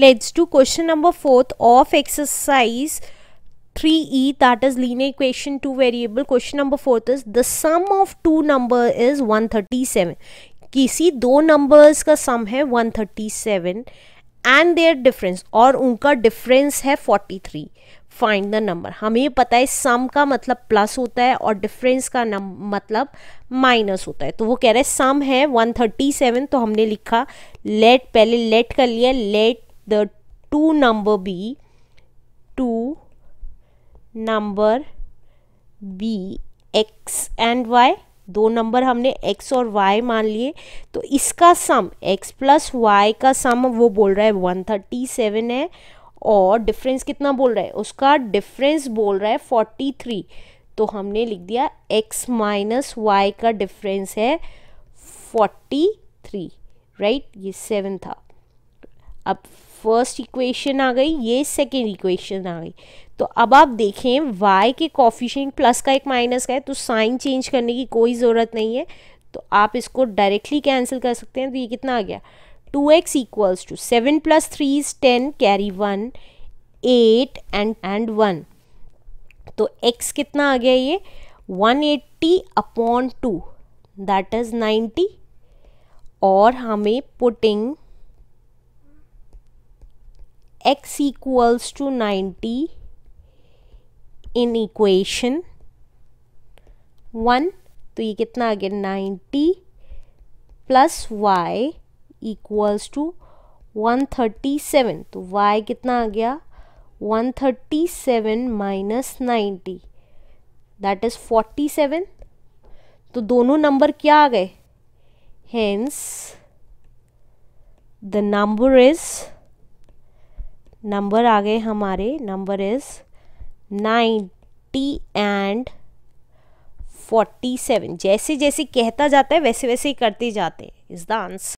Let's do question number 4th of exercise 3e that is linear equation 2 variable. Question number 4th is the sum of two number is 137. किसी दो numbers का sum है 137 and there difference और उनका difference है 43 find the number हमें पता है सम का मतलब प्लस होता है और डिफरेंस का नम, मतलब माइनस होता है तो वो कह रहे हैं सम है 137 तो हमने लिखा लेट पहले लेट कर लिया let the two number b two number b x and y दो नंबर हमने x और y मान लिए तो इसका सम x प्लस वाई का सम वो बोल रहा है 137 है और डिफरेंस कितना बोल रहा है उसका डिफरेंस बोल रहा है 43 तो हमने लिख दिया x माइनस वाई का डिफरेंस है 43 राइट right? ये सेवन था अब फर्स्ट इक्वेशन आ गई ये सेकेंड इक्वेशन आ गई तो अब आप देखें वाई के कॉफिशेंट प्लस का एक माइनस का है तो साइन चेंज करने की कोई ज़रूरत नहीं है तो आप इसको डायरेक्टली कैंसिल कर सकते हैं तो ये कितना आ गया two X equals to seven plus three is ten carry one eight and and one तो एक्स कितना आ गया ये one eighty upon two that is ninety और हमें putting x equals to 90 in equation one तो ये कितना आ गया ninety plus Y equals to one thirty seven तो वाई कितना आ गया one thirty seven minus ninety that is forty seven तो दोनों नंबर क्या आ गए hence the number is number आ गए हमारे number is ninety and forty seven जैसे जैसे कहता जाता है वैसे वैसे ही करते जाते हैं इज़ द आंसर